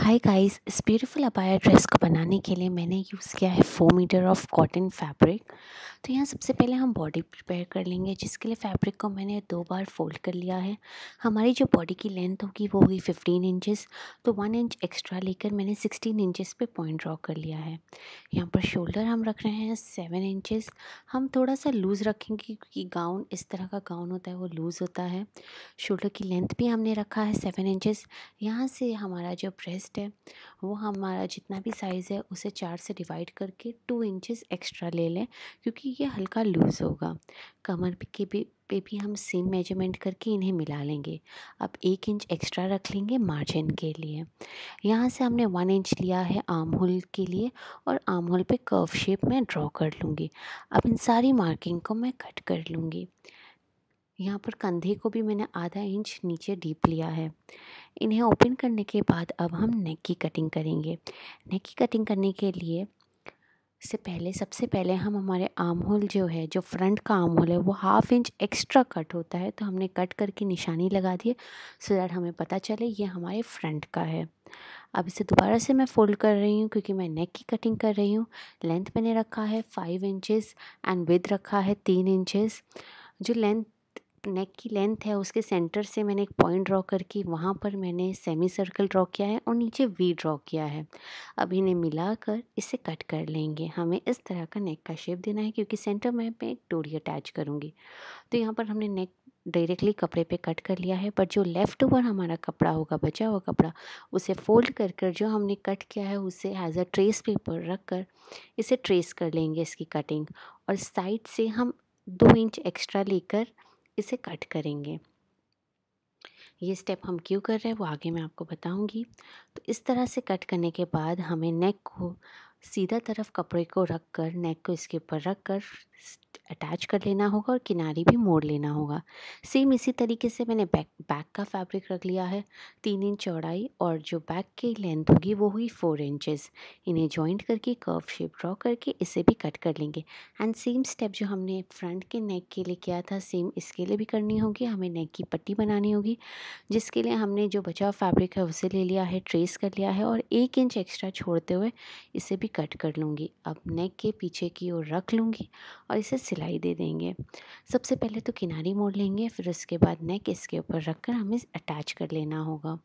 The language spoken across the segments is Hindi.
हाय गाइस इस ब्यूटीफुल अबाया ड्रेस को बनाने के लिए मैंने यूज़ किया है four metre of cotton fabric तो यहाँ सबसे पहले हम बॉडी प्रिपेयर कर लेंगे जिसके लिए फैब्रिक को मैंने दो बार फोल्ड कर लिया है हमारी जो बॉडी की लेंथ होगी वो होगी फिफ्टीन इंचेस तो वन इंच एक्स्ट्रा लेकर मैंने सिक्सटीन इंचेस पे पॉइंट ड्रॉ कर लिया है यहाँ पर शोल्डर हम रख रहे हैं सेवन इंचेस हम थोड़ा सा लूज़ रखेंगे क्योंकि गाउन इस तरह का गाउन होता है वो लूज़ होता है शोल्डर की लेंथ भी हमने रखा है सेवन इंचेस यहाँ से हमारा जो ब्रेस्ट है वो हमारा जितना भी साइज़ है उसे चार से डिवाइड करके टू इंचेस एक्स्ट्रा ले लें क्योंकि ये हल्का लूज़ होगा कमर के भी पे भी हम सेम मेजरमेंट करके इन्हें मिला लेंगे अब एक इंच एक्स्ट्रा रख लेंगे मार्जिन के लिए यहाँ से हमने वन इंच लिया है आर्म होल के लिए और आर्म होल पे कर्व शेप में ड्रॉ कर लूँगी अब इन सारी मार्किंग को मैं कट कर लूँगी यहाँ पर कंधे को भी मैंने आधा इंच नीचे डीप लिया है इन्हें ओपन करने के बाद अब हम नेक की कटिंग करेंगे नेक की कटिंग करने के लिए से पहले सबसे पहले हम हमारे आर्म होल जो है जो फ्रंट का आर्म होल है वो हाफ इंच एक्स्ट्रा कट होता है तो हमने कट करके निशानी लगा दी सो दैट हमें पता चले ये हमारे फ्रंट का है अब इसे दोबारा से मैं फ़ोल्ड कर रही हूँ क्योंकि मैं नेक की कटिंग कर रही हूँ लेंथ मैंने रखा है फाइव इंचेस एंड विद रखा है तीन इंचेस जो लेंथ नेक की लेंथ है उसके सेंटर से मैंने एक पॉइंट ड्रॉ करके वहाँ पर मैंने सेमी सर्कल ड्रॉ किया है और नीचे वी ड्रॉ किया है अब इन्हें मिलाकर इसे कट कर लेंगे हमें इस तरह का नेक का शेप देना है क्योंकि सेंटर में मैं एक डोरी अटैच करूँगी तो यहाँ पर हमने नेक डायरेक्टली कपड़े पे कट कर लिया है पर जो लेफ़्ट ओवर हमारा कपड़ा होगा बचा हुआ कपड़ा उसे फोल्ड कर कर जो हमने कट किया है उसे एज अ ट्रेस पेपर रख कर इसे ट्रेस कर लेंगे इसकी कटिंग और साइड से हम दो इंच एक्स्ट्रा लेकर इसे कट करेंगे ये स्टेप हम क्यों कर रहे हैं वो आगे मैं आपको बताऊंगी तो इस तरह से कट करने के बाद हमें नेक को सीधा तरफ कपड़े को रख कर नेक को इसके ऊपर रख कर अटैच कर लेना होगा और किनारे भी मोड़ लेना होगा सेम इसी तरीके से मैंने बैक बैक का फैब्रिक रख लिया है तीन इंच चौड़ाई और जो बैक की लेंथ होगी वो हुई फोर इंचेस इन्हें जॉइंट करके कर्व शेप ड्रॉ करके इसे भी कट कर लेंगे एंड सेम स्टेप जो हमने फ्रंट के नेक के लिए किया था सेम इसके लिए भी करनी होगी हमें नेक की पट्टी बनानी होगी जिसके लिए हमने जो बचा फैब्रिक है उसे ले लिया है ट्रेस कर लिया है और एक इंच एक्स्ट्रा छोड़ते हुए इसे भी कट कर लूँगी अब नेक के पीछे की ओर रख लूँगी और इसे सिलाई दे देंगे सबसे पहले तो किनारी मोड़ लेंगे फिर उसके बाद नेक इसके ऊपर रखकर हमें अटैच कर लेना होगा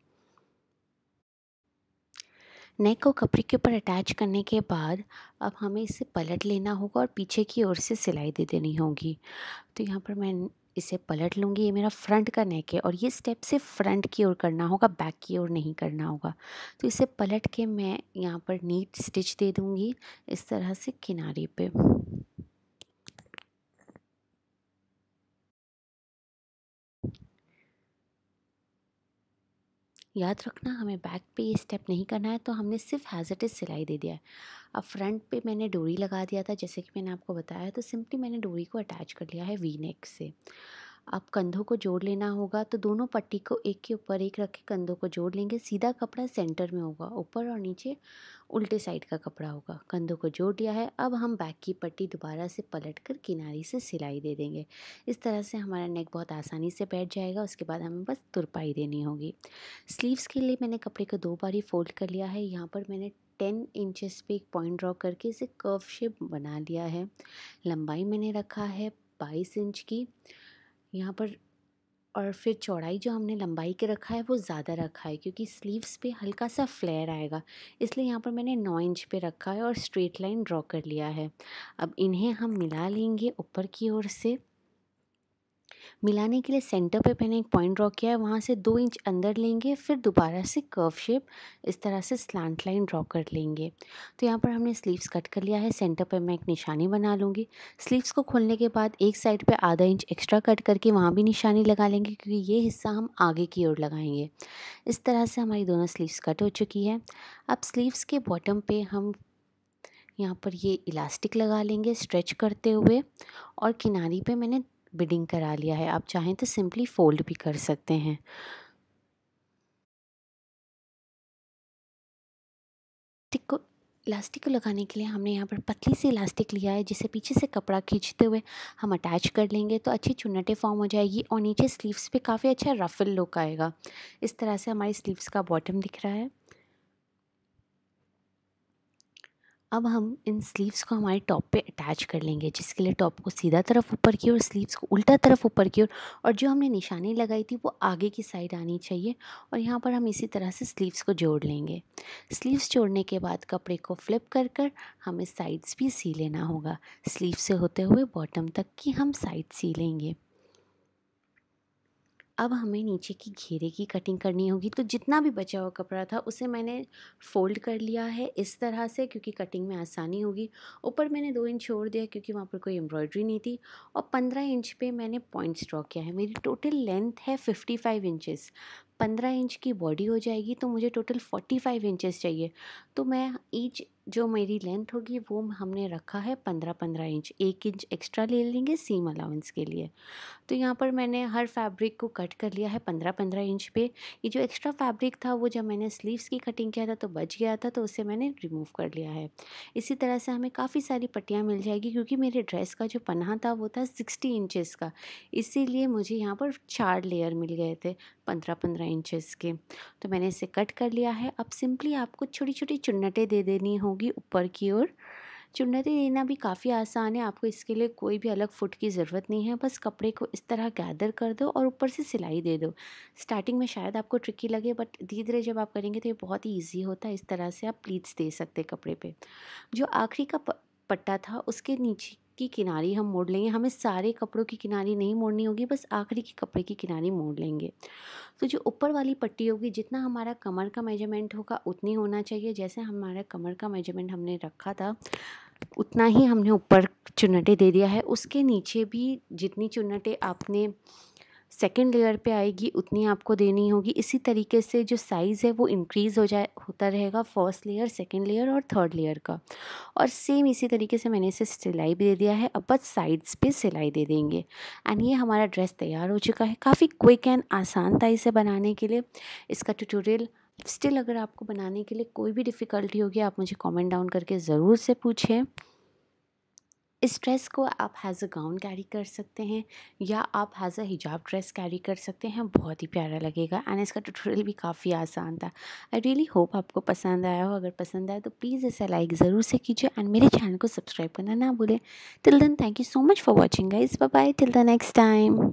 नेक को कपड़े के ऊपर अटैच करने के बाद अब हमें इसे पलट लेना होगा और पीछे की ओर से सिलाई दे देनी होगी तो यहाँ पर मैं इसे पलट लूँगी ये मेरा फ्रंट का नेक है और ये स्टेप से फ्रंट की ओर करना होगा बैक की ओर नहीं करना होगा तो इसे पलट के मैं यहाँ पर नीट स्टिच दे दूँगी इस तरह से किनारे पे याद रखना हमें बैक पे ये स्टेप नहीं करना है तो हमने सिर्फ हैजटेज़ सिलाई दे दिया है अब फ्रंट पे मैंने डोरी लगा दिया था जैसे कि मैंने आपको बताया तो सिंपली मैंने डोरी को अटैच कर लिया है वी नेक से आप कंधों को जोड़ लेना होगा तो दोनों पट्टी को एक के ऊपर एक रख के कंधों को जोड़ लेंगे सीधा कपड़ा सेंटर में होगा ऊपर और नीचे उल्टे साइड का कपड़ा होगा कंधों को जोड़ लिया है अब हम बैक की पट्टी दोबारा से पलट कर किनारी से सिलाई दे देंगे इस तरह से हमारा नेक बहुत आसानी से बैठ जाएगा उसके बाद हमें बस तुरपाई देनी होगी स्लीव्स के लिए मैंने कपड़े को दो बारी फोल्ड कर लिया है यहाँ पर मैंने टेन इंचेस पे एक पॉइंट ड्रॉ करके इसे कर्व शेप बना लिया है लंबाई मैंने रखा है बाईस इंच की यहाँ पर और फिर चौड़ाई जो हमने लंबाई के रखा है वो ज़्यादा रखा है क्योंकि स्लीव्स पे हल्का सा फ्लेयर आएगा इसलिए यहाँ पर मैंने नौ इंच पे रखा है और स्ट्रेट लाइन ड्रॉ कर लिया है अब इन्हें हम मिला लेंगे ऊपर की ओर से मिलाने के लिए सेंटर पे मैंने एक पॉइंट ड्रॉ किया है वहाँ से दो इंच अंदर लेंगे फिर दोबारा से कर्व शेप इस तरह से स्लांट लाइन ड्रॉ कर लेंगे तो यहाँ पर हमने स्लीव्स कट कर लिया है सेंटर पे मैं एक निशानी बना लूँगी स्लीव्स को खोलने के बाद एक साइड पे आधा इंच एक्स्ट्रा कट करके वहाँ भी निशानी लगा लेंगे क्योंकि ये हिस्सा हम आगे की ओर लगाएंगे इस तरह से हमारी दोनों स्लीव्स कट हो चुकी है अब स्लीव्स के बॉटम पर हम यहाँ पर ये इलास्टिक लगा लेंगे स्ट्रेच करते हुए और किनारी पे मैंने बिडिंग करा लिया है आप चाहें तो सिंपली फ़ोल्ड भी कर सकते हैं को इलास्टिक को लगाने के लिए हमने यहाँ पर पतली सी इलास्टिक लिया है जिसे पीछे से कपड़ा खींचते हुए हम अटैच कर लेंगे तो अच्छी चुन्नटें फॉर्म हो जाएगी और नीचे स्लीव्स पे काफ़ी अच्छा रफल लुक आएगा इस तरह से हमारी स्लीव्स का बॉटम दिख रहा है अब हम इन स्लीव्स को हमारे टॉप पे अटैच कर लेंगे जिसके लिए टॉप को सीधा तरफ ऊपर की और स्लीव्स को उल्टा तरफ ऊपर की ओर और, और जो हमने निशानी लगाई थी वो आगे की साइड आनी चाहिए और यहाँ पर हम इसी तरह से स्लीव्स को जोड़ लेंगे स्लीव्स जोड़ने के बाद कपड़े को फ्लिप कर कर हमें साइड्स भी सी लेना होगा स्लीव से होते हुए बॉटम तक की हम साइड सी लेंगे अब हमें नीचे की घेरे की कटिंग करनी होगी तो जितना भी बचा हुआ कपड़ा था उसे मैंने फ़ोल्ड कर लिया है इस तरह से क्योंकि कटिंग में आसानी होगी ऊपर मैंने दो इंच छोड़ दिया क्योंकि वहाँ पर कोई एम्ब्रॉयड्री नहीं थी और पंद्रह इंच पे मैंने पॉइंट्स ड्रॉ किया है मेरी टोटल लेंथ है फिफ्टी फाइव इंचज़ पंद्रह इंच की बॉडी हो जाएगी तो मुझे टोटल फोर्टी फाइव इंचज़ चाहिए तो मैं ईच जो मेरी लेंथ होगी वो हमने रखा है पंद्रह पंद्रह इंच एक इंच एक्स्ट्रा ले लेंगे सीम अलाउंस के लिए तो यहाँ पर मैंने हर फैब्रिक को कट कर लिया है पंद्रह पंद्रह इंच पे ये जो एक्स्ट्रा फैब्रिक था वो जब मैंने स्लीव्स की कटिंग किया था तो बच गया था तो उसे मैंने रिमूव कर लिया है इसी तरह से हमें काफ़ी सारी पट्टियाँ मिल जाएगी क्योंकि मेरे ड्रेस का जो पन्हा था वो था सिक्सटी इंचज़ का इसी मुझे यहाँ पर चार लेयर मिल गए थे पंद्रह पंद्रह इंचज़ के तो मैंने इसे कट कर लिया है अब सिंपली आपको छोटी छोटी चुन्नटें दे देनी होगी होगी ऊपर की ओर चुनरी देना भी काफ़ी आसान है आपको इसके लिए कोई भी अलग फुट की ज़रूरत नहीं है बस कपड़े को इस तरह गैदर कर दो और ऊपर से सिलाई दे दो स्टार्टिंग में शायद आपको ट्रिकी लगे बट धीरे धीरे जब आप करेंगे तो ये बहुत ही ईजी होता है इस तरह से आप प्लीट्स दे सकते कपड़े पर जो आखिरी का पट्टा था उसके नीचे की किनारी हम मोड़ लेंगे हमें सारे कपड़ों की किनारी नहीं मोड़नी होगी बस आखिरी के कपड़े की किनारी मोड़ लेंगे तो जो ऊपर वाली पट्टी होगी जितना हमारा कमर का मेजरमेंट होगा उतनी होना चाहिए जैसे हमारा कमर का मेजरमेंट हमने रखा था उतना ही हमने ऊपर चुन्नटे दे दिया है उसके नीचे भी जितनी चुन्नटे आपने सेकेंड लेयर पे आएगी उतनी आपको देनी होगी इसी तरीके से जो साइज़ है वो इंक्रीज़ हो जाए होता रहेगा फर्स्ट लेयर सेकेंड लेयर और थर्ड लेयर का और सेम इसी तरीके से मैंने इसे सिलाई भी दे दिया है अब बस साइड्स पे सिलाई दे देंगे एंड ये हमारा ड्रेस तैयार हो चुका है काफ़ी क्विक एंड आसान था इसे बनाने के लिए इसका ट्यूटोरियल स्टिल अगर आपको बनाने के लिए कोई भी डिफ़िकल्टी होगी आप मुझे कॉमेंट डाउन करके ज़रूर से पूछें इस ड्रेस को आप हैज़ अ गाउन कैरी कर सकते हैं या आप हैज़ अ हिजाब ड्रेस कैरी कर सकते हैं बहुत ही प्यारा लगेगा एंड इसका ट्यूटोरियल भी काफ़ी आसान था आई रियली होप आपको पसंद आया हो अगर पसंद आया तो प्लीज़ इसे लाइक ज़रूर से कीजिए एंड मेरे चैनल को सब्सक्राइब करना ना भूलें till then thank you so much for watching guys bye till the next time